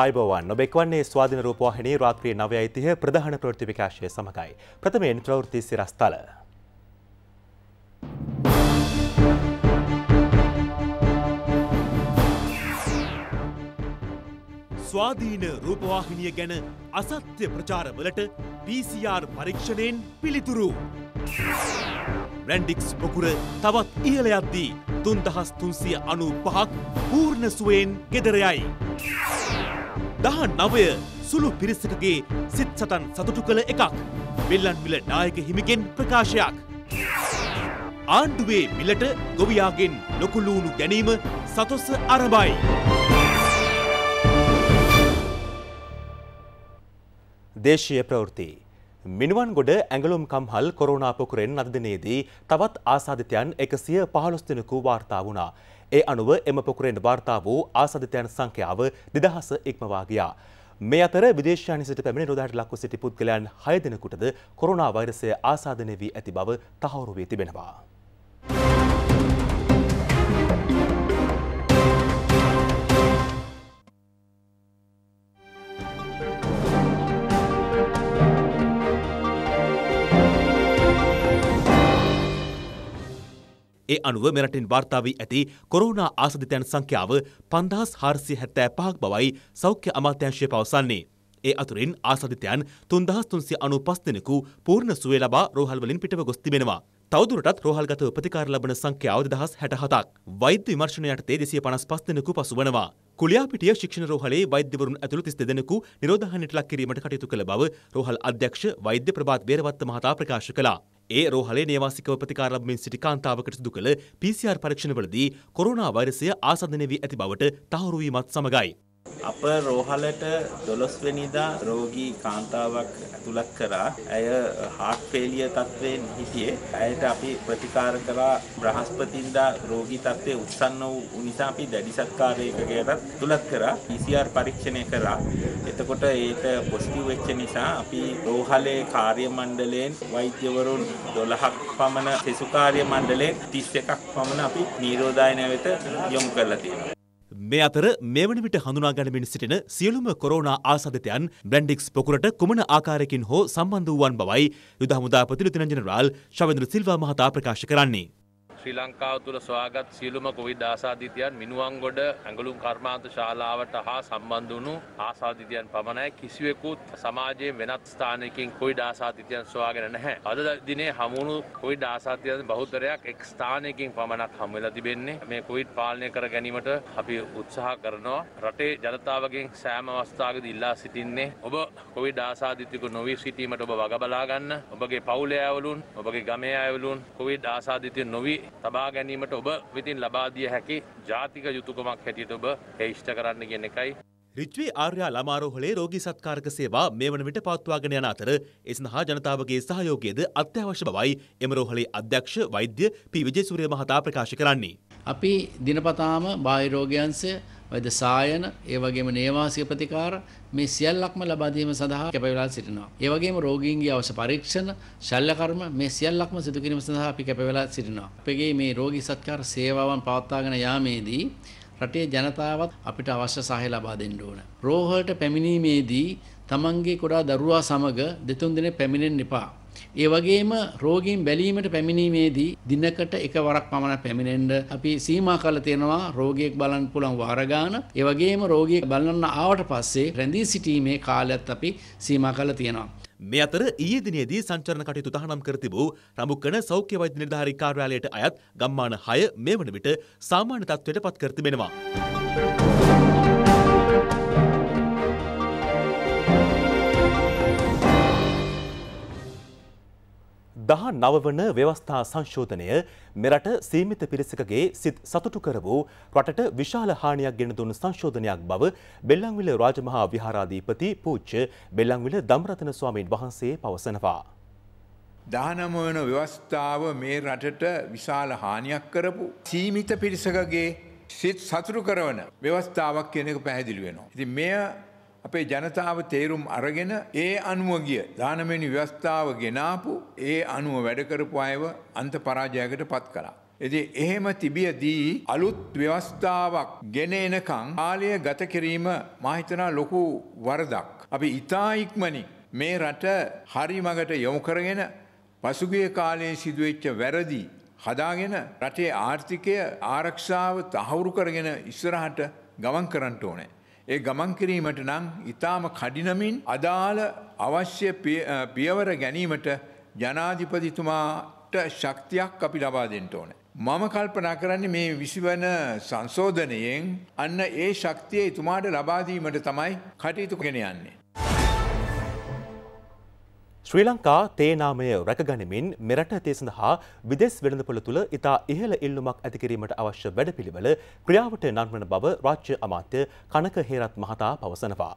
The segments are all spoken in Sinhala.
අයිබෝවන් නොබෙක්වන්නේ ස්වාධන රූපවාහිනී රාත්‍රී නවය යිතිහ ප්‍රධාන ප්‍රෘති විකාශය සමඟයි. ප්‍රථමයෙන් ප්‍රවෘත්ති සිරස්ථල. ස්වාධීන රූපවාහිනිය ගැන අසත්‍ය ප්‍රචාරවලට PCR පරීක්ෂණයෙන් පිළිතුරු. රැන්ඩික්ස් පොකුර තවත් ඉහලයද්දී තුන්දහස් තුන්සිය අනු පහක් පූර්ණ සුවෙන් ගෙදරයයි. දහ නවය සුළු පිරිසකගේ සිත් සතන් සතුටු කළ එකක් බෙල්ලන් මිල නායක හිමිගෙන් ප්‍රකාශයක්. ආණ්ඩුවේ මිලට ගොවියාගෙන් නොකුලූුණු ගැනීම සතොස්ස අරබයි. දේශය ප්‍රවෘති. මිනිුවන් ගොඩ ඇඟලුම් කම්හල් කොරුණාපොකුරෙන් අදදිනයේදී තවත් ආසාධිතයන් එකසිය පහළොස්තිනකු වාර්තා වුණා. ඒ අනුව එම පොකුරෙන් වාර්තා වූ ආසධිතයන් සංඛ්‍යාව දෙදහස ඉක්මවා ගියා. මේ අතර විදේශානි සිට පැමිණි රෝදාට ලක්ව සිටි පුද්ගලයන් හය දෙනෙකුටද කොරුණා වෛරසය ආසාධනය වී ඇති බව තහවුරු වී තිබෙනවා. ඒ අනුව මෙරටින් වාර්තා වී ඇති කොරෝනා ආසාදිතයන් සංඛ්‍යාව 5475ක් බවයි සෞඛ්‍ය අමාත්‍යාංශය පවසන්නේ. ඒ අතුරින් ආසාදිතයන් 3395 දෙනෙකු පූර්ණ සුවය ලබා රෝහල් වලින් පිටව ගොස් තිබෙනවා. තවදුරටත් රෝහල්ගතව ප්‍රතිකාර ලබන සංඛ්‍යාව 2067ක්. වෛද්‍ය විමර්ශනය යටතේ 255 දෙනෙකු පසුවනවා. කුලියාපිටිය ශික්ෂණ රෝහලේ වෛද්‍යවරුන් ඇතුළු 32 දෙනෙකු නිරෝධාහනයට ලක් කිරීමට කටයුතු කළ බව රෝහල් අධ්‍යක්ෂ වෛද්‍ය ප්‍රභාත් වේරවත්ත මහතා ප්‍රකාශ කළා. ඒ රෝහලේ නේවාසිකව ප්‍රතිකාර ලබමින් සිටි කාන්තාවකට සිදු කළ PCR පරීක්ෂණවලදී කොරෝනා වෛරසය ආසන්නන වී ඇති බවට තහවුරු වීමත් සමගයි. අප රෝහලට දොළොස්වෙනිදා රෝගී කාන්තාවක් ඇතුළත් කරා ඇය හාට් ෆේලිය තත්ත්වයෙන් හිටියේ ඇයට අපි ප්‍රතිකාර කරා බ්‍රහස්පතින්දා රෝගී තත්ත්වය උත්සන්න වූ නිසා අපි දැඩි සත්කාරයකකයටත් තුළත් කරා PCR පරීක්ෂණය කරා එතකොට ඒට පොසිටිව් වෙච්ච නිසා අපි රෝහලේ කාර්ය මණ්ඩලයෙන් වෛද්‍යවරුන් 12ක් පමණ සෙසු කාර්ය මණ්ඩලයෙන් 31ක් පමණ අපි නිරෝධායන වෙත යොමු කරලා තියෙනවා මේ අතර මෙවැනි විට හඳුනා ගනිමින් සිටින සියලුම කොරෝනා ආසාදිතයන් බ්‍රැන්ඩික්ස් පොකුරට කුමන ආකාරයකින් හෝ සම්බන්ධ වූවන් බවයි යුද හමුදා ප්‍රතිනිධි ජනරාල් ශවේන්ද්‍ර සිල්වා මහතා ප්‍රකාශ කරන්නේ. ශ්‍රී ලංකාව තුළ සොයාගත් සියලුම කොවිඩ් ආසාධිතයන් මිනුවන්ගොඩ ඇඟලුම් කර්මාන්ත ශාලාවට හා සම්බන්ධ වුණු ආසාධිතයන් පමණයි කිසිවෙකුත් සමාජයේ වෙනත් ස්ථානයකින් කොවිඩ් ආසාධිතයන් සොයාගෙන නැහැ. අද දිනේ හමුණු කොවිඩ් ආසාධිතයන් බහුතරයක් එක් ස්ථානයකින් පමණක් හමු වෙලා තිබෙන්නේ. මේ කොවිඩ් පාලනය කර ගැනීමට අපි උත්සාහ කරනවා. රටේ ජනතාවගෙන් සෑම අවස්ථාවකදී ඉල්ලා සිටින්නේ ඔබ කොවිඩ් ආසාධිතයෙකු නොවී සිටීමට ඔබ වග බලා ගන්න. ඔබගේ පවුලේ අයවලුන්, ඔබගේ ගමේ අයවලුන් කොවිඩ් ආසාධිතයෝ නොවී තබා ගැනීමට ඔබ විතින් ලබාදිය හැකි ජාතික යුතුකමක් හැටියට ඔබ හේෂ්ඨ කරන්න කියන එකයි. රිච්වී ආර්යා ළමාරෝහලේ රෝගී සත්කාරක සේවා මේ වන විට පවත්වාගෙන යන අතර ඒ සඳහා ජනතාවගේ සහයෝගයද අත්‍යවශ්‍ය බවයි එම රෝහලේ අධ්‍යක්ෂ වෛද්‍ය පී විජේසූරිය මහතා ප්‍රකාශ කරන්නේ. අපි දිනපතාම බාහිරෝගයන්සය ඔය දසායන ඒ වගේම නේවාසික ප්‍රතිකාර මේ සියල්ලක්ම ලබා දීම සඳහා කැපවෙලා සිටිනවා. ඒ වගේම රෝගීන්ගේ අවශ්‍ය පරීක්ෂණ, ශල්‍ය කර්ම මේ සියල්ලක්ම සිදු කිරීම සඳහා අපි කැපවෙලා සිටිනවා. අපගේ මේ රෝගී සත්කාර සේවාවන් පවත්වාගෙන යාමේදී රටේ ජනතාවත් අපිට අවශ්‍ය සහය ලබා දෙන්න ඕන. රෝහලට පැමිණීමේදී තමන්ගේ කුඩා දරුවා සමග දෙතුන් දිනේ පැමිණෙන්න එපා. ඒ වගේම රෝගීන් බැලීමට පැමිණීමේදී දිනකට එකවරක් පමණ පැමිණෙන්න අපි සීමා කරලා තියෙනවා රෝගියෙක් බලන්න පුළුවන් වාර ගාන. ඒ වගේම රෝගියෙක් බලන්න ආවට පස්සේ රැඳී සිටීමේ කාලයත් අපි සීමා කරලා තියෙනවා. මේ අතර ඊයේ දිනේදී සංචරණ කටයුතු තහනම් කර තිබූ රඹුක්කන සෞඛ්‍ය වෛද්‍ය නිලධාරී කාර්යාලයට අයත් ගම්මාන 6 මේ වන විට සාමාන්‍ය තත්ත්වයට පත් කර තිබෙනවා. දහ නවවන ව්‍යවස්ථා සංශෝධනය මෙරට සීමිත පිරිසකගේ සිත් සතුටු කර වූ රටට විශාල හානියක් ගෙන දුන් සංශෝධනයක් බව බෙල්ලංවිල රාජමහා විහාරාධීපති පූජ්‍ය බෙල්ලංවිල දම්රතන ස්වාමීන් වහන්සේ පවසනවා. දානමවන ව්‍යවස්ථාව මේ රටට විශාල හානියක් කරපු සීමිත පිරිසකගේ සිත් සතුරු කරවන ව්‍යවස්ථාවක් කියන එක පැහැදිලි වෙනවා. ඉතින් මෙය අපේ ජනතාව තේරුම් අරගෙන ඒ අනුව ගිය දානමෙනි ව්‍යවස්ථාව ගෙනාපු ඒ අනුව වැඩකරපු අයව අන්ත පරාජයකට පත් කලා. එති එහෙම තිබියදී අලුත් ව්‍යවස්ථාවක් ගෙන එනකං ආලය ගත කිරීම මහිතනා ලොකු වරදක්. අපි ඉතා ඉක්මනින් මේ රට හරි මඟට යොමු කරගෙන පසුගිය කාලයේ සිදුවෙච්ච වැරදි හදාගෙන රටේ ආර්ථිකය ආරක්ෂාව තහවුරු කරගෙන ඉස්සරහට ගමන් කරන්නට ඕනෑ. ඒ ගමන් කිරීමට නම් ඉතාම කඩිනමින් අදාළ අවශ්‍ය පියවර ගැනීමට ජනාධිපතිතුමාට ශක්තියක් අපි ලබා දෙන්න ඕන. මම කල්පනා කරන්නේ මේ විසිවන සංශෝධනයෙන් අන්න ඒ ශක්තිය එතුමාට ලබාදීමට තමයි කටයුතු කෙන යන්නේ. ශ්‍රී ලංකා තේනාමය රැකගනිමින් මෙරට ඇතේ සඳහා විදෙස් වෙළඳපොළ තුළ ඉතා ඉහළ ඉල්ලුමක් ඇතිකිරීමට අවශ්‍ය වැඩපිළිවෙල ක්‍රියාවට නන්වන බව රාජ්‍ය අමාත්‍ය කනක හේරත් මහතා පවසනවා.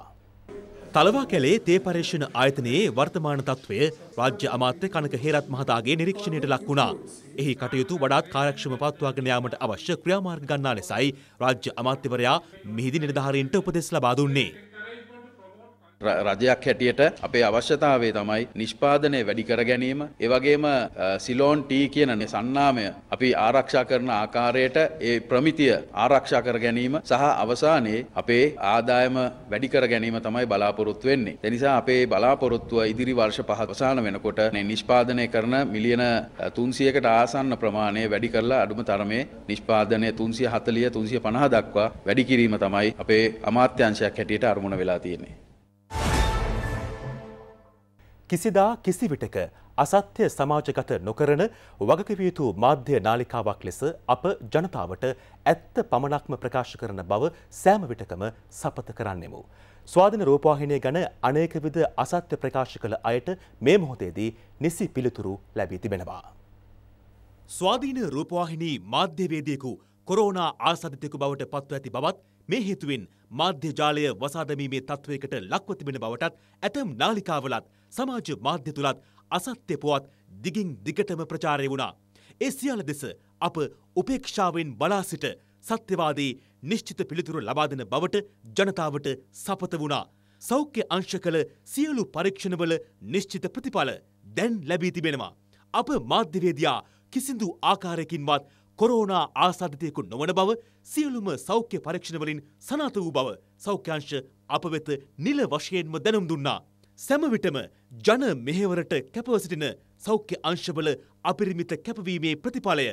තලවා කැලේ තේ පර්ේෂණ ආයතනයේ වර්තමාන තත්ත්වය රාජ්‍ය අමාත්‍ය කනක හේරත් මහතාගේ නිරීක්ෂණයට ලක් වුණා. එහි කටයුතු වඩාත් කාර්යක්ෂම පවත්වාගෙන යාමට අවශ්‍ය ක්‍රියාමාර්ග ගන්නා ලෙසයි රාජ්‍ය අමාත්‍යවරයා මෙහිදී නිලධාරීන්ට උපදෙස් ලබා දුන්නේ. රජයක් හැටියට අපේ අවශ්‍යතාවේ තමයි නිෂ්පාදනය වැඩි කර ගැනීම. ඒවගේම සිලෝන් ටී කියන සන්නාමය අපි ආරක්ෂා කරන ආකාරයට ඒ ප්‍රමිතිය ආරක්ෂා කර ගැනීම සහ අවසානයේ අපේ ආදායම වැඩි කර ගැනීම තමයි බලාපොරොත්තු වෙන්නේ. ඒ නිසා අපේ බලාපොරොත්තුව ඉදිරි වර්ෂ පහ අවසාන වෙනකොට නිෂ්පාදනය කරන මිලියන 300කට ආසන්න ප්‍රමාණය වැඩි කරලා අඩුම තරමේ නිෂ්පාදනය 340 350 දක්වා වැඩි කිරීම තමයි අපේ අමාත්‍යංශයක් හැටියට අරමුණ වෙලා තියෙන්නේ. කිසිදා කිසිවිටක අසත්‍ය සමාජගත නොකරන වගකිවයුතු මාධ්‍ය නාලිකාවක් ලෙස අප ජනතාවට ඇත්ත පමණක්ම ප්‍රකාශ කරන බව සෑම විටකම සපත කරන්නෙමු. ස්වාධන රූපවාහිනය ගැන අනේකවිද අසත්‍ය ප්‍රකාශ කළ අයට මේ මොහොතේදී නිසි පිළිතුරු ලැබී තිබෙනවා. ස්වාධීන රූපවාහිනී මාධ්‍යවේදයකු කොරෝනා ආසධිතයකු බවට පත්ව ඇති බවත් මේ හේතුවෙන් මාධ්‍ය ජාලය වසා දැමීමේ තත්ත්වයකට ලක්ව තිබෙන බවටත් ඇතැම් නාලිකාවලත් සමාජ මාධ්‍ය තුලත් අසත්‍ය පුවත් දිගින් දිගටම ප්‍රචාරය වුණා. ඒ සියල්ල දෙස අප උපේක්ෂාවෙන් බලා සිට සත්‍යවාදී නිශ්චිත පිළිතුරු ලබා දෙන බවට ජනතාවට සපත වුණා. සෞඛ්‍ය අංශ කළ සියලු පරීක්ෂණවල නිශ්චිත ප්‍රතිඵල දැන් ලැබී තිබෙනවා. අප මාධ්‍යවේදයා කිසිදු ආකාරයකින්වත් කොරෝනා ආසාධිතයෙකු නොවන බව සියලුම සෞඛ්‍ය පරීක්ෂණවලින් සනාත වූ බව සෞඛ්‍යංශ අප වෙත නිල වශයෙන්ම දැනුම් දුන්නා. සැමවිටම ජන මෙහෙවරට කැපව සිටින සෞඛ්‍ය අංශවල අපිරිමිත කැපවීමේ ප්‍රතිඵලය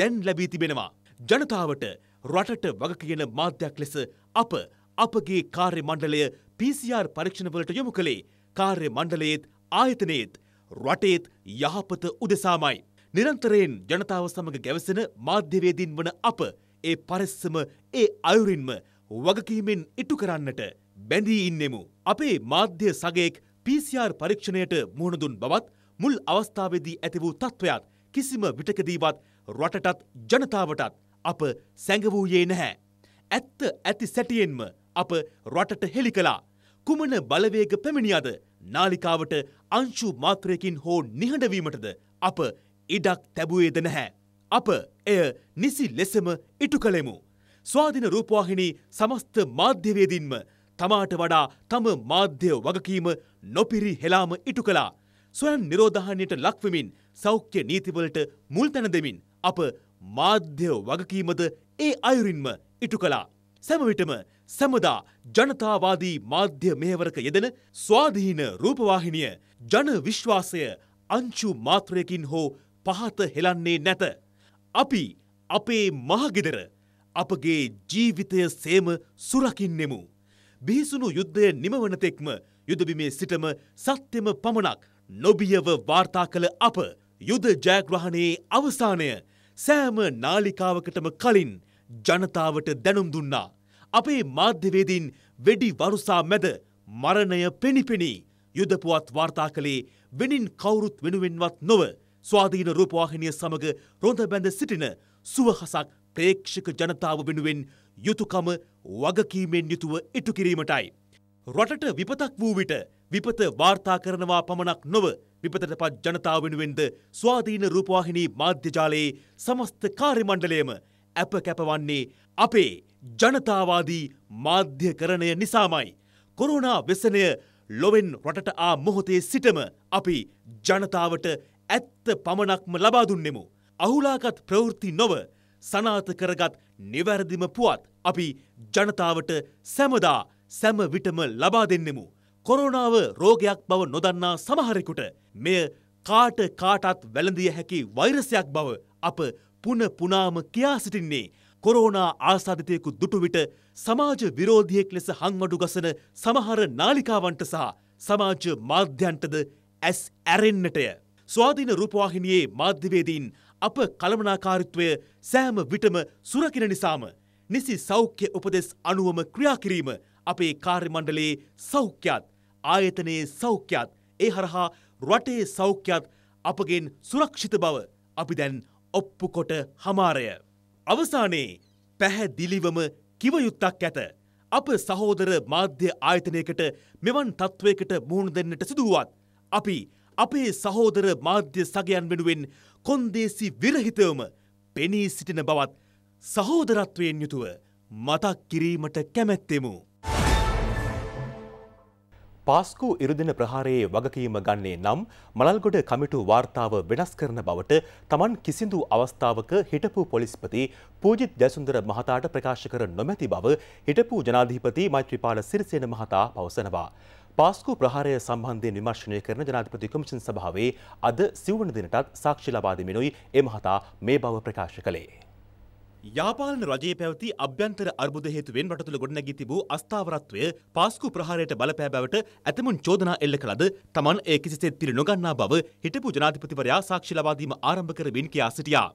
දැන් ලැබී තිබෙනවා. ජනතාවට රටට වග කියන මාධ්‍යයක් ලෙස අප අපගේ කාර්ය මණ්ඩලය PCR පරීක්ෂණවලට යොමු කළේ කාර්ය මණ්ඩලයේත් ආයතනයේත් රටේත් යහපත උදෙසාමයි. නිරන්තරයෙන් ජනතාව සමඟ ගැවසෙන මාධ්‍යවේදීන් වන අප ඒ පරිස්සම ඒ අයුරින්ම වගකීමෙන් ඉටු කරන්නට බැඳී ඉන්නෙමු. අපේ මාධ්‍ය සගයෙක් PCR පරීක්ෂණයට මුහුණදුන් බවත් මුල් අවස්ථාවේදී ඇති වූ තත්ත්වයක් කිසිම විටකදීවත් රටටත් ජනතාවටත් අප සැඟවූයේ නැහැ. ඇත්ත ඇති සැටියෙන්ම අප රටට හෙළි කළා. කුමන බලවේග පැමිණියද නාලිකාවට අංශු මාත්‍රයකින් හෝ නිහඬවීමටද අප ඉඩක් තැබුවේද නැහැ. අප එය නිසි ලෙසම ඉටු කළෙමු. ස්වාධින රූපවාහිනී සමස්ත මාධ්‍යවේදින්ම තමාට වඩා තම මාධ්‍ය වගකීම නොපිරි හෙලාම ඉටු කළා. සොයන් නිරෝධහනයට ලක්වමින් සෞඛ්‍ය නීතිවලට මුල් තැන දෙමින් අප මාධ්‍ය වගකීමද ඒ අයුරින්ම ඉටු කළා. සැමවිටම සැමදා ජනතාවාදී මාධ්‍ය මෙහවරක යෙදෙන ස්වාධීන රූපවාහිනිය ජන විශ්වාසය අංචු මාත්‍රයකින් හෝ පහත හෙලන්නේ නැත. අපි අපේ මහගෙදර අපගේ ජීවිතය සේම සුරකින්නෙමු. බිහිසුණු යුද්ධය නිමවනතෙක්ම යුදබිමේ සිටම සත්‍යම පමණක් නොබියව වාර්තා කළ අප යුද ජයග්‍රහණයේ අවසානය සෑම නාලිකාවකටම කලින් ජනතාවට දැනුම් දුන්නා. අපේ මාධ්‍යවේදීන් වෙඩි වරුසා මැද මරණය පෙනිපෙනී යුදපුවත් වාර්තා කළේ වෙනින් කවුරුත් වෙනුවෙන්වත් නොව ස්වාධීන රූපවාහිනිය සමග රොඳ බැඳ සිටින සුවහසක් ප්‍රේක්ෂක ජනතාව වෙනුවෙන් යුතුකම වගකීමෙන් යුතුව ඉටු කිරීමටයි. රටට විපතක් වූ විට විපත වාර්තා කරනවා පමණක් නොව විපතට පත් ජනතාව වෙනුවෙන්ද ස්වාධීන රූපවාහිනී මාධ්‍යජාලයේ සමස්ත කාර්යමණ්ඩලයම ඇප කැපවන්නේ අපේ ජනතාවාදී මාධ්‍යකරණය නිසාමයි. කොරුණා වෙසනය ලොවෙන් රටට ආ මොහොතේ සිටම අපි ජනතාවට ඇත්ත පමණක්ම ලබා දුන්නෙමු. අහුලාගත් ප්‍රවෘත්ති නොව සනාත කරගත් නිවැරදිම පුවත් අපි ජනතාවට සැමදා සැම විටම ලබා දෙන්නෙමු. කොරෝනාව රෝගයක් බව නොදන්නා සමහරෙකුට මෙය කාට කාටත් වැළඳිය හැකි වෛරසයක් බව අප පුන පුනාම කියා සිටින්නේ කොරෝනා ආසාධිතයෙකු දුටුවිට සමාජ විරෝධියෙක් ලෙස හංවඩු ගසන සමහර නාලිකාවන්ට සහ සමාජ මාධ්‍යන්ටද ඇස් ඇරෙන්නටය. ස්වාධීන රූපවාහිනියේ මාධ්‍යවේදීන් අප කළමනාකාරිත්වය සෑම විටම සුරකින නිසාම නිසි සෞඛ්‍ය උපදෙස් අනුවම ක්‍රියා කිරීම අපේ කාර්යමණ්ඩලයේ සෞඛ්‍යත් ආයතනයේ සෞඛ්‍යත් ඒ හරහා රටේ සෞඛ්‍යත් අපගෙන් සුරක්ෂිත බව අපි දැන් ඔප්පු කොට හමාරය. අවසානයේ පැහැදිලිවම කිවයුත්තක් ඇත. අප සහෝදර මාධ්‍ය ආයතනයකට මෙවන් තත්ත්වයකට මුහුණ දෙන්නට සිදුවත්. අපි අපේ සහෝදර මාධ්‍ය සගයන් වෙනුවෙන් කොන්දේසි විරහිතවම පෙනී සිටින බවත් සහෝදරත්වයෙන් යුතුව මතක් කිරීමට කැමැත්තෙමු. පාස්කු ඉරුදින ප්‍රහාරයේ වගකීම ගන්නේ නම් මලල්ගොඩ කමිටු වාර්තාව වෙනස් කරන බවට තමන් කිසිදු අවස්ථාවක හිටපු පොලිස්පති පූජිත් ජයසුන්දර මහතාට ප්‍රකාශ කර නොමැති බව හිටපු ජනාධීපති මෛත්‍රීපාල සිරිසේන මහතා පවසනවා. පාස්කු ප්‍රහාරය සම්බන්ධයෙන් විමර්ශනය කරන ජනාධිපති කොමිෂන් සභාවේ අද සිවුවන දිනටත් සාක්ෂි ලබා දෙමිනුයි එමහතා මේ බව ප්‍රකාශ කළේ. යාපාලන රජයේ පැවති අභ්‍යන්තර අර්බුද හේතුවෙන් රටතුළ ගොඩනැගී තිබූ අස්ථාවරත්වය පාස්කු ප්‍රහාරයට බලපෑ බැවට ඇතමුන් චෝදනා එල්ල කළද තමන් ඒ කිසිසේත් පිළි නොගන්නා බව හිටපු ජනාධිපතිවරයා සාක්ෂි ලබා දීම ආරම්භ කරමින් කියා සිටියා.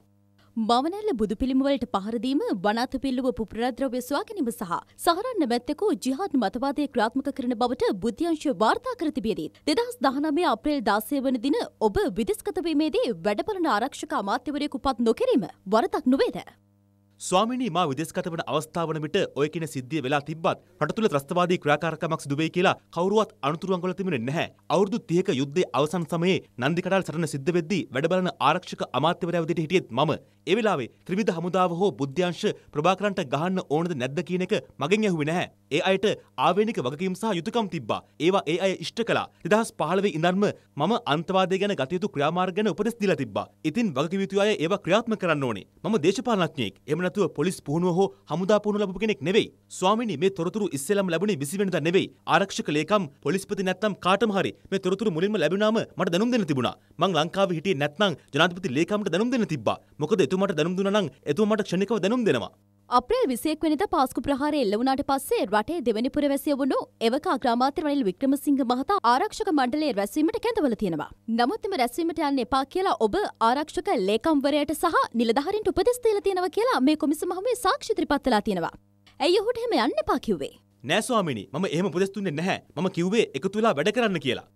මවනැල්ල බුදුපිළිමවලට පහරදීම වනාතපිල්ලුව පුප්‍රද්‍රව්‍ය ස්වාගැනීම සහ සහරන්න මැත්තකෝ ජිහාත් මතවාදය ක්‍රාත්මක කරන බවට බුද්ධ්‍යංශ වාර්තා කර තිබියදී දෙදහස් දහනමේ අප්‍රේල් දාසය වන දින ඔබ විදෙස්ගතවීමේදී වැඩපලන ආරක්ෂක අමාත්‍යවරයෙකු පත් නොකිරීම වරතක් නොවේද. ස්වාමිනී මා විදෙස්ගත වන අවස්ථාවන විට ඔය කියන සිද්ධිය වෙලා තිබ්බත් රට තුළ ත්‍රස්තවාදී ක්‍රියාකාරකමක් සිදු වෙයි කියලා කවුරුවත් අනුතුරුවන් කළ තිබුණේ නැහැ. අවුරුදු 30ක යුද්ධයේ අවසන් සමයේ නන්දිකඩල් සටන සිද්ධ වෙද්දී වැඩ බලන ආරක්ෂක අමාත්‍යවරයා විදිහට හිටියෙත් මම. ඒ වෙලාවේ ත්‍රිවිධ හමුදාව හෝ බුද්ධ්‍යංශ ප්‍රභාකරන්ට ගහන්න ඕනද නැද්ද කියන එක මගෙන් ඇහුවේ නැහැ. ඒ අයට ආවේනික වගකීම් සහ යුතුයකම් තිබ්බා. ඒවා ඒ අය ඉෂ්ට කළා. 2015 ඉඳන්ම මම අන්තවාදය ගැන ගත යුතු ක්‍රියාමාර්ග ගැන උපදෙස් දීලා තිබ්බා. ඉතින් වගකීම් යුතු අය ඒවා ක්‍රියාත්මක කරන්න ඕනේ. මම දේශපාලනඥයෙක්. එහෙම නැතුව පොලිස් පුහුණුව හෝ හමුදා පුහුණුව ලැබපු කෙනෙක් නෙවෙයි. ස්වාමීනි මේ තොරතුරු ඉස්සෙල්ලම ලැබුණේ 20 වෙනිදා නෙවෙයි. ආරක්ෂක ලේකම් පොලිස්පති නැත්නම් කාටම හරි මේ තොරතුරු මුලින්ම ලැබුණාම මට දැනුම් දෙන්න තිබුණා. මං ලංකාවේ හිටියේ නැත්නම් ජනාධිපති ලේකම්ට දැනුම් දෙන්න තිබ්බා. මොකද එතුමට දැනුම් දුන්න නම් එතුමට ක්ෂණිකව දැනුම් දෙනවා. අප්‍රේල් 21 වෙනිදා පාස්කු ප්‍රහාරය එල්ල වුණාට පස්සේ රටේ දෙවැනි පුරවැසිය වුණු එවක අග්‍රාමාත්‍ය රනිල් වික්‍රමසිංහ මහතා ආරක්ෂක මණ්ඩලයේ රැස්වීමට කැඳවල තියෙනවා. නමුත් මේ රැස්වීමට යන්න එපා කියලා ඔබ ආරක්ෂක ලේකම්වරයාට සහ නිලධාරීන්ට උපදෙස් දීලා තියෙනවා කියලා මේ කොමිසම හමුවේ සාක්ෂි ඉදිරිපත් කළා තියෙනවා. ඇයි ඔහුට එහෙම යන්න එපා කිව්වේ? නෑ ස්වාමිනී මම එහෙම උපදෙස් දුන්නේ නැහැ. මම කිව්වේ එකතු වෙලා වැඩ කරන්න කියලා.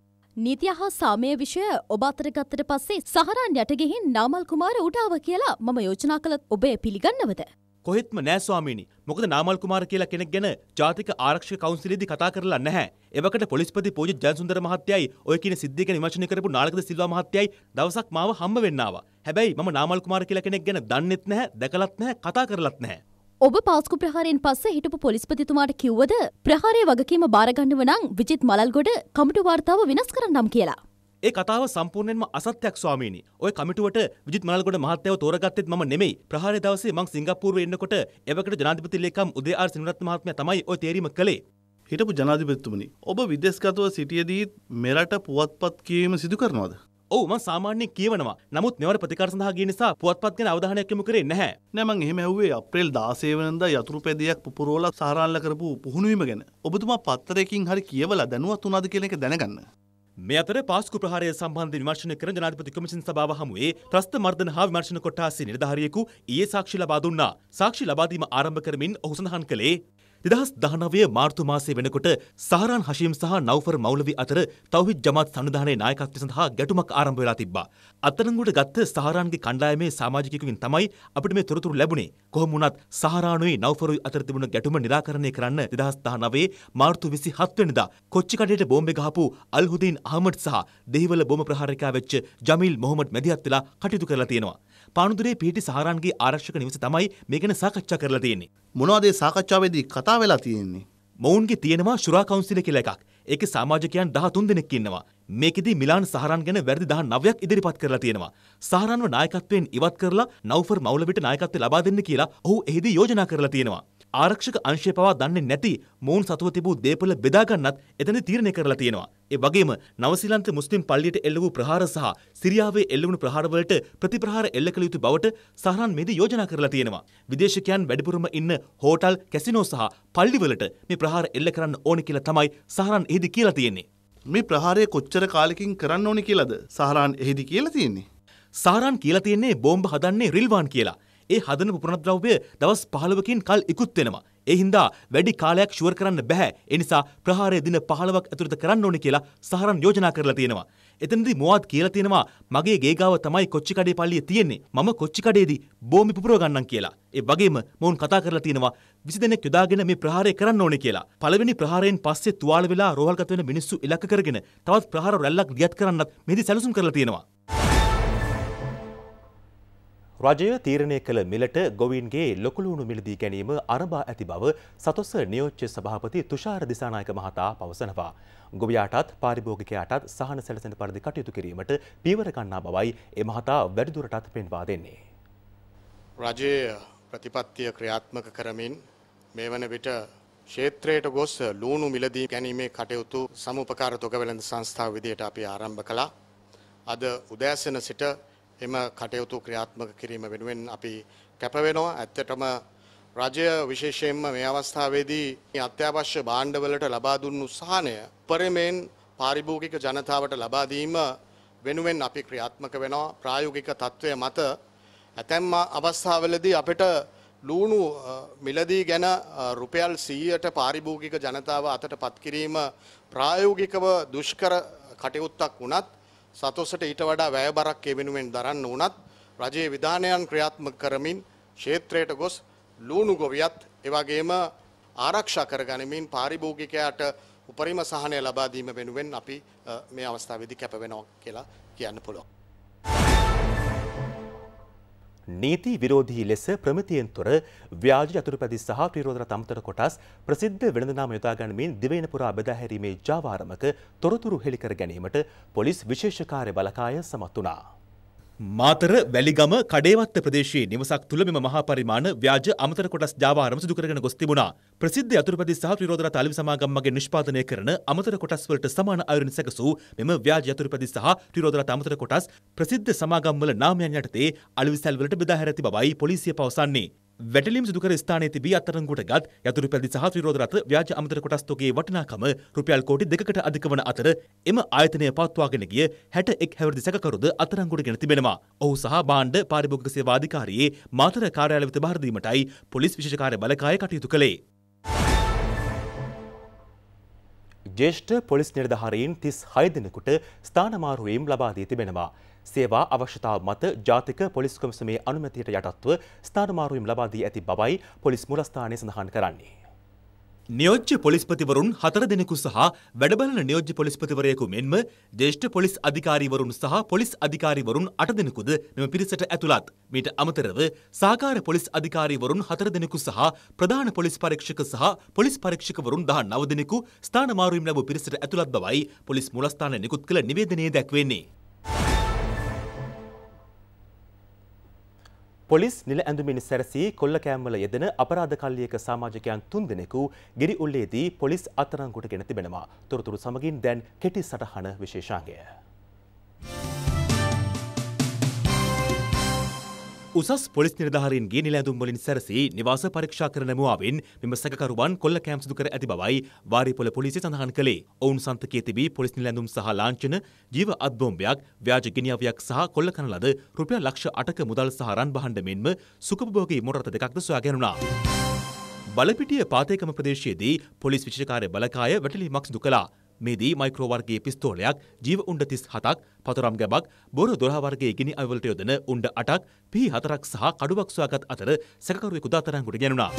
නීතිය හා සාමය විෂය ඔබ අතරගත්තට පස්සේ සහරන් යටගෙහින් නාමල් කුමාර උඩාව කියලා මම යෝජනා කළත් ඔබේ පිළිගන්නවද. කොහෙත්ම නෑස්වාමීනි මොකද නාමල් කුමාර කියලා කෙනෙක් ගැන ජාතික ආරක්ෂ කවන්සිලේදි කතා කරලා නැහැ. එවකට පොලිස්පති පූජ ජයසුන්දර මහත්තයයි ඔය කියන සිද්ධිය ගැන විමර්ශනය කරපු නාලකද සිල්වා මහත්තයයි දවසක් මාව හම්බ වෙන්නවා. හැබැයි මම නාමල් කුමාර කියලා කෙනෙක් ගැන දන්නෙත් නැහැ, දැකලත් නැහැ, කතා කරලත් නැහැ. ඔබ පාස්කු ප්‍රහාරයෙන් පස්ස හිටපු පොලිස්පතිතුමාට කිව්වද ප්‍රහාරය වගකීම බාරගන්නව නම් විජිත් මලල්ගොඩ කමිටු වාර්තාව වෙනස් කරන්නම් කියලා. ඒ කතාව සම්පූර්ණයෙන්ම අසත්‍යයක් ස්වාමීනි. ඔය කමිටුවට විජිත් මලල්ගොඩ මහත්තයව තෝරගත්තෙත් මම නෙමෙයි. ප්‍රහාරය දවසේ මං සිංගප්පූරුවේ ඉන්නකොට එවකට ජනාධිපති ලේකම් උදේ ආර් සිනුරත්න මහත්මයා තමයි ඔය තේරීම කළේ. හිටපු ජනාධිපතිතුමනි, ඔබ විදේශගතව සිටියදී මෙරට පුවත්පත් කියවීම සිදු කරනවද? ඔව් මම සාමාන්‍යයෙන් කියවනවා. නමුත් මෙවර ප්‍රතිකාර සඳහා ගිය නිසා පුවත්පත් ගැන අවධානයක් යොමු කරේ නැහැ. නෑ මං එහෙම ඇහුවේ අප්‍රේල් 16 වෙනිදා යතුරු පැදියක් පුපුරවලා සාරාණල කරපු පුහුණුවීම ගැන. ඔබතුමා පත්තරයකින් හරි කියවලා දැනුවත් වුණාද කියන එක දැනගන්න. මේ අතර පාස්කු ප්‍රහාරය සම්බන්ධ විමර්ශන කරන ජනාධිපති කොමිෂන් සභාව හමුවේ ත්‍රස්ත මර්ධන හා විමර්ශන කොට්ටාසේ නිලධාරියෙකු ඊයේ සාක්ෂි ලබා දුන්නා. සාක්ෂි ලබා දීම ආරම්භ කරමින් ඔහු සඳහන් කළේ දෙදහස් දහනවය මාර්තු මාසය වෙනකොට සහරන් හශීම් සහ නවෆර් මෞලවි අතර තවහිත් ජමත් සනිධානයේ නායකත්ව සඳහා ගැටුමක් ආරම්භ වෙලා තිබ්බා. අත්තරංගුට ගත්ත සහරන්ගේ කණ්ඩායමේ සමාජිකයකුගෙන් තමයි අපිට මේ තොරතුරු ලැබුණේ. කොහොම වුණත් සහරානුයි නවෆරුයි අතර තිබුණ ගැටුම නිරාකරණය කරන්න දෙදහස් දහනවේ මාර්තු විසි හත් වෙනිදා කොච්චිකඩයට බෝම්බෙ ගහපු අල්හුදීන් අහමඩ් සහ දෙහිවල බොම ප්‍රහාරකයා වෙච්ච ජමීල් මොහොමඩ් මැදිහත් වෙලා කටයුතු කරලා තියෙනවා. පානුදුරේ පිහිටි සහරන්ගේ ආරක්ෂක නිවස තමයි මේ ගැන සාකච්ඡා කරලා තියෙන්නේ. මොනවදේ සාකච්ඡාවේදී කතා වෙලා තියෙන්නේ. මොවුන්ගේ තියෙනවා ශුරා කවුන්සිල කියලා එකක්. ඒකේ සමාජිකයන් 13 දෙනෙක් ඉන්නවා. මේකෙදි මිලාන් සහරන් ගැන වැරදි 19ක් ඉදිරිපත් කරලා තියෙනවා. සහරන්ව නායකත්වයෙන් ඉවත් කරලා නව්ෆර් මවුලවිට නායකත්වය ලබා දෙන්න කියලා ඔහු එහිදී යෝජනා කරලා තියෙනවා. ආරක්ෂක අංශය පවා දන්නේ නැති මොවුන් සතුව තිබූ දේපල බෙදාගන්නත් එතන තීරණය කරලා තියෙනවා. ඒ වගේම නවසිලන්ත මුස්ලිම් පල්ලියට එල්ල වූ ප්‍රහාර සහ සිරියාවේ එල්ල වුණු ප්‍රහාරවලට ප්‍රතිප්‍රහාර එල්ල කළ යුතු බවට සහරන් මෙදී යෝජනා කරලා තියෙනවා. විදේශිකයන් වැඩිපුරම ඉන්න හෝටල්, කැසිනෝ සහ පල්ලිවලට මේ ප්‍රහාර එල්ල කරන්න ඕනේ කියලා තමයි සහරන් එහිදී කියලා තියෙන්නේ. මේ ප්‍රහාරය කොච්චර කාලෙකින් කරන්න ඕනේ කියලාද සහරන් එහිදී කියලා තියෙන්නේ? සහරන් කියලා තියෙන්නේ බෝම්බ හදන්නේ රිල්වාන් කියලා. ඒ හදන පුරණද්‍රව්‍ය දවස් 15කින් කල් ඉක්ුත් වෙනවා. ඒ හින්දා වැඩි කාලයක් ෂුවර් කරන්න බෑ. ඒ නිසා ප්‍රහාරය දින 15ක් ඇතුළත කරන්න ඕනේ කියලා සහරන් යෝජනා කරලා තියෙනවා. එතනදී මොවත් කියලා තියෙනවා මගේ ගේ ගාව තමයි කොච්චි කඩේ පල්ලිය තියෙන්නේ. මම කොච්චි කඩේදී බෝම්බි පුපුරව ගන්නම් කියලා. ඒ වගේම මොවුන් කතා කරලා තියෙනවා 20 දෙනෙක් යොදාගෙන මේ ප්‍රහාරය කරන්න ඕනේ කියලා. පළවෙනි ප්‍රහාරයෙන් පස්සේ තුවාල වෙලා රෝහල්ගත වෙන මිනිස්සු ඉලක්ක කරගෙන තවත් ප්‍රහාර රැල්ලක් දියත් කරන්නත් මෙහිදී සැලසුම් කරලා තියෙනවා. රජය තීරණය කළ මිලට ගොවීන්ගේ ලොකුළුණු මිලදී ගැනීම අරඹා ඇති බව සතොස්ස නියෝච්ච සභාපති තුෂාර දිසානායක මහතා පවසනවා. ගොවියාටත් පාරිභෝගිකයාටත් සහන සැලසෙන පරිදි කටයුතු කිරීමට පීවර ගන්නා බවයි ඒ මහතා වැඩිදුරටත් පෙන්වා දෙන්නේ. රජයේ ප්‍රතිපත්තිය ක්‍රියාත්මක කරමින් මේ වන විට ක්ෂේත්‍රයට ගොස් ලූුණු මිලදී ගැනීමේ කටයුතු සමුපකාර තොග වෙළඳ සංස්ථාව විදියට අපි ආරම්භ කළා. අද උදෑසන සිට එම කටයුතු ක්‍රියාත්මක කිරීම වෙනුවෙන් අපි කැප වෙනවා. ඇත්තටම රජය විශේෂයෙන්ම මේ අවස්ථාවේදී අත්‍යවශ්‍ය භාණ්ඩවලට ලබා දුන් උත්සාහය පරිමෙන් පාරිභෝගික ජනතාවට ලබා දීම වෙනුවෙන් අපි ක්‍රියාත්මක වෙනවා. ප්‍රායෝගික తත්වය මත ඇතැම් අවස්ථාවලදී අපිට ලූණු මිලදී ගැන රුපියල් 100ට පාරිභෝගික ජනතාව අතට පත් කිරීම ප්‍රායෝගිකව දුෂ්කර කටයුත්තක් වුණත් සතොසට ඊට වඩා වැයබරක් ඒ වෙනුවෙන් දරන්න උනත් රජයේ විධානයන් ක්‍රියාත්මක කරමින් ක්ෂේත්‍රයට ගොස් ලූණු ගොවියත් එවැගේම ආරක්ෂා කරගනිමින් පාරිභෝගිකයාට උපරිම සහනය ලබා දීම වෙනුවෙන් අපි මේ අවස්ථාවේදී කැප වෙනවා කියලා කියන්න පුළුවන්. නීති විරෝධී ලෙස ප්‍රමිතියෙන් තොර ව්‍යාජ චතුරපැදි සහ ත්‍රිරෝදරත් අමතර කොටස් ප්‍රසිද්ධ වෙළඳනාම යොදා ගනිමින් දිවයින පුරා බෙදාහැරීමේ ජාවාරමක තොරතුරු හෙළි කර ගැනීමට පොලිස් විශේෂ කාර්ය බලකාය සමත් වුණා. මාතර වැලිගම කඩේවත්ත ප්‍රදේශයේ නිවසක් තුළ මෙම මහා පරිමාණ ව්‍යාජ අමතර කොටස් ජාවාරම සිදු කරගෙන ගොස් තිබුණා. ප්‍රසිද්ධ යතුරුපැදි සහ ත්‍රිරෝදරා තාලිම සමාගම් මගින් නිෂ්පාදනය කරන අමතර කොටස් වලට සමාන අයුරින් සැකසූ මෙම ව්‍යාජ යතුරුපැදි සහ ත්‍රිරෝදරා අමතර කොටස් ප්‍රසිද්ධ සමාගම් වල නාමයන් යටතේ අලුවිසැල් වලට බෙදා හැර ඇති බවයි පොලිසිය පවසන්නේ. වැඩලිම් සිදුකර ස්ථානයේ තිබී අත්අඩංගුවට ගත් යතුරු පැලි සහ ත්‍රිරෝද රථ ව්‍යාජ අමතර කොටස්තොගේ වටිනාකම රුපියල් කෝටි දෙකකට අධික වන අතර එම ආයතනය පවත්වාගෙන ගිය 61 හැවිරිදි සැකකරුද අත්අඩංගුවට ගෙන තිබෙනවා. ඔහු සහ භාණ්ඩ පාරිභෝගික සේවා අධිකාරියේ මාතර කාර්යාලය වෙත බාර දීමටයි පොලිස් විශේෂ කාර්ය බලකාය කටයුතු කළේ. ජේෂ්ඨ පොලිස් නිර්ධාරීන් තිස් හයදිනකුට ස්ථානමාරුවීම් ලබාදී තිබෙනවා. සේවා අවශ්‍යතාව මත ජාතික පොලිස් කොමිසමේ අනුමැතියට යටත්ව ස්ථානමාරුවීම් ලබා දී ඇති බවයි පොලිස් මුලස්ථානය සඳහන් කරන්නේ. නියෝජ්‍ය පොලිස්පතිවරුන් හතර දෙනෙකු සහ වැඩබලන නියෝජ්‍ය පොලිස්පතිවරයෙකු මෙන්ම ජේෂ්ඨ පොලිස් අධිකාරීවරුන් සහ පොලිස් අධිකාරීවරුන් අට දෙනෙකුද මෙම පිරිසට ඇතුළත්. මීට අමතරව සාකාර පොලිස් අධිකාරීවරුන් හතර දෙනෙකු සහ ප්‍රධාන පොලිස් පරීක්ෂක සහ පොලිස් පරීක්ෂකවරුන් දහ නව දෙනෙකු ස්ථානමාරුවීම් ලැබූ පිරිසට ඇතුළත් බවයි පොලිස් මුලස්ථානය නිකුත් කළ නිවේදනයේ දැක්වෙන්නේ. පොලිස් නිල ඇඳුමින් සැරසී කොල්ලකෑම්වල යෙදෙන අපරාධ කල්ලියක සමාජිකයන් තුන්දෙනෙකු ගිරි උල්ලේදී පොලිස් අත්අඩංගුවට ගෙන තිබෙනවා. තොරතුරු සමගින් දැන් කෙටි සටහන විශේෂාංගය. උසස් පොලිස් නිලධාරීන්ගේ නිලැඳුම් වලින් සැරසී නිවාස පරීක්ෂා කරන මුවාවෙන් මෙම සැකකරුවන් කොල්ල කෑම් සිදු කර ඇති බවයි වාරිපොළ පොලිසිය සඳහන් කළේ. ඔවුන් සන්තකයේ තිබී පොලිස් නිලැඳුම් සහ ලාංඡන, ජීව අත් බෝම්බයක්, ව්‍යාජ ගෙනියවියක් සහ කොල්ල කන ලද රුපියල් ලක්ෂ 8ක මුදල් සහ රන් භාණ්ඩ මෙන්ම සුඛභෝගී මොරරත දෙකක්ද සොයා ගැනුණා. බලපිටිය පාතේකම ප්‍රදේශයේදී පොලිස් විශේෂ කාර්ය බලකාය වැටලීමක් සිදු කළා. මෙදී මයික්‍රෝ වර්ගයේ පිස්තෝලයක්, ජීව උණ්ඩ 37ක්, පතරම් ගැබක්, බොරු 12 වර්ගයේ ගිනි අයවලට යොදන උණ්ඩ 8ක්, පිහි 4ක් සහ කඩුවක් සොයාගත් අතර සැකකරුවෙකු දාතරංගුට ගැනුණා.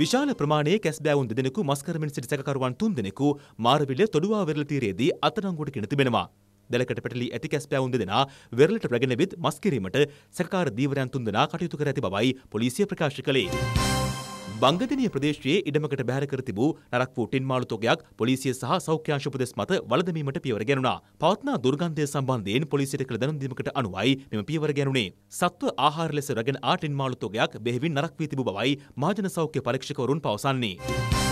විශාල ප්‍රමාණයේ කැස්බෑවුන් දෙදෙනෙකු මස් කරමින් සිටි සැකකරුවන් තුන් දෙනෙකු මාරවිල තොඩුවා වෙරළ තීරයේදී අත්අඩංගුවට ගෙන තිබෙනවා. දැලකට පැටලී ඇති කැස්පෑවුන් දෙදෙනා වෙරළට රැගෙන වෙත් මස් කිරීමට සැකකාර දීවරයන් තුන්දෙනා කටයුතු කර ඇති බවයි පොලිසිය ප්‍රකාශ කළේ. බංගදනිය ප්‍රදේශයේ ඉඩමකට බැහැර කර තිබූ නරක් වූ ටින් මාළු තොගයක් පොලිසිය සහ සෞඛ්‍ය ආශුපදෙස් මත වළඳමීමට පියවර ගැනුණා. පවත්නා දුර්ගන්ධය සම්බන්ධයෙන් පොලිසියට කළ දැනුම් දීමකට අනුවයි මෙම පියවර ගැනුණේ. සත්ව ආහාර ලෙස රැගෙන ආ ටින් මාළු තොගයක් බෙහෙවින් නරක් වී තිබූ බවයි මහජන සෞඛ්‍ය පරීක්ෂකවරුන් පවසන්නේ.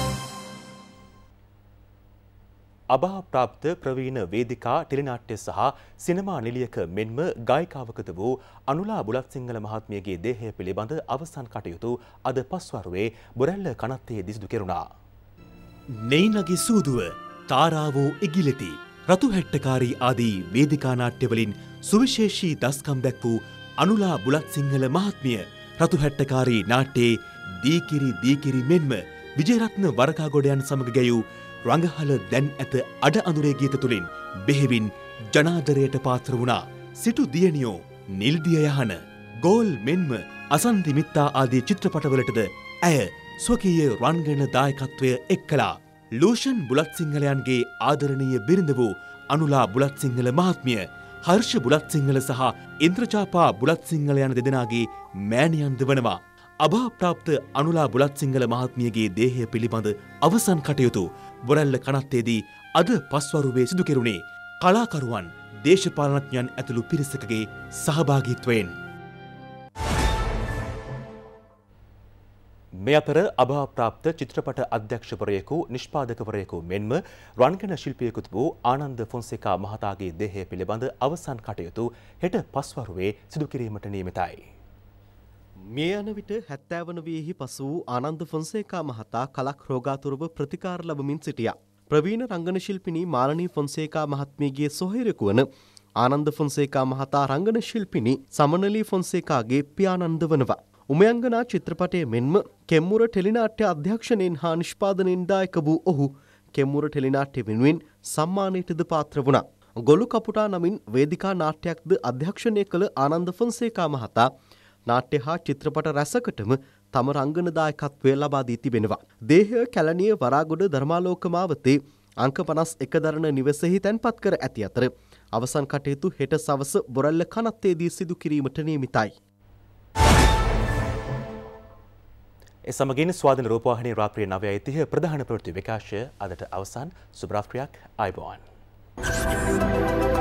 අභාප්‍රාප්ත ප්‍රවීණ වේදිකා ටෙලිනාට්‍ය සහ සිනමා නිලියක මෙන්ම ගායිකාවකද වූ අනුලා බුලත්සිංහල මහත්මියගේ දේහය පිළිබඳ අවසන් කටයුතු අද පස්වරුවේ බොරැල්ල කනත්තේ දිසිදු කෙරුණා. නෙයිනගේ සූදුව තාරාවෝ එගිලෙති රතු හැට්ටකාරී ආදී වේදිකානාට්‍යවලින් සුවිශේෂී දස්කම් දැක් වූ අනුලා බුලත් සිංහල මහත්මිය රතු හැට්ටකාරී නාට්‍යයේ දීකිරි දීකිරි මෙන්ම විජයරත්න වරකාගොඩයන් සමග ගැයූ රඟහල දැන් ඇත අඩ අඳුරේ ගීත තුළින් බෙහෙවින් ජනාදරයට පාත්‍ර වුණා සිටු දියණියෝ නිල්දිය යහන ගෝල් මෙන්ම අසන්දිමිත්තා ආදී චිත්‍රපටවලටද ඇය ස්වකීය රන්ගන දායකත්වය එක් කලා ලූෂන් බුලත්සිංහලයන්ගේ ආදරණීය බිරිඳ වූ අනුලා බුලත්සිංහල මහත්මිය හර්ෂ බුලත්සිංහල සහ ඉන්ද්‍රජාපා බුලත්සිංහල යන දෙදෙනගේ මෑණියන්ද වනවා අභාප්‍රාප්ත අනුලා බුලත් සිංහල මහත්මියගේ දේහය පිළිබඳ අවසන් කටයුතු බොරැල්ල කනත්තේදී අද පස්වරුවේ සිදු කෙරුණේ කලාකරුවන් දේශපාලනඥයන් ඇතුළු පිරිසකගේ සහභාගීත්වයෙන්. මේ අතර අභාප්‍රාප්ත චිත්‍රපට අධ්‍යක්ෂවරයෙකු නිෂ්පාදකවරයෙකු මෙන්ම රන්ගන ශිල්පියෙකුත් වූ ආනන්ද ෆොන්සේකා මහතාගේ දෙහය පිළිබඳ අවසන් කටයුතු හෙට පස්වරුවේ සිදුකිරීමට නියමිතයි. මේ යන විට හැත්තෑවන වියෙහි පසු වූ ආනන්ද ෆොන්සේකා මහතා කලක් රෝගාතුරව ප්‍රතිකාර ලබමින් සිටියා. ප්‍රවීණ රංගන ශිල්පිනී මාලනී ෆොන්සේකා මහත්මියගේ සොහොයුරෙකු වන ආනන්ද ෆොන්සේකා මහතා රංගන ශිල්පිනී සමනලී ෆොන්සේකාගේ පියානන්ද වනවා. උමයංගනා චිත්‍රපටය මෙන්ම කෙම්මුර ටෙලිනාට්‍ය අධ්‍යක්ෂණයෙන් හා නිෂ්පාදනයෙන් දායක වූ ඔහු කෙම්මුර ටෙලිනාට්‍ය වෙනුවෙන් සම්මානයටද පාත්‍ර වුණා. ගොළු කපුටා නමින් වේදිකා නාට්‍යයක්ද අධ්‍යක්ෂණය කළ ආනන්ද ෆොන්සේකා මහතා නාට්‍ය හා චිත්‍රපට රැසකටම තම රංගන දායකත්වය ලබා දී තිබෙනවා. දේහය කැලණිය වරාගොඩ ධර්මාලෝක මාවතේ අංක 51 දරණ නිවසෙහි තැන්පත් කර ඇති අතර අවසන් කටයුතු හෙට සවස බොරැල්ල කනත්තේදී සිදු කිරීමට නියමිතයි. සමගින් ස්වාධන රූපවාහිනී රාත්‍රිය 9:30 ප්‍රධාන ප්‍රවෘත්ති විකාශය අදට අවසන් සුබ රාත්‍රියක් අයබෝවන්. Thank you.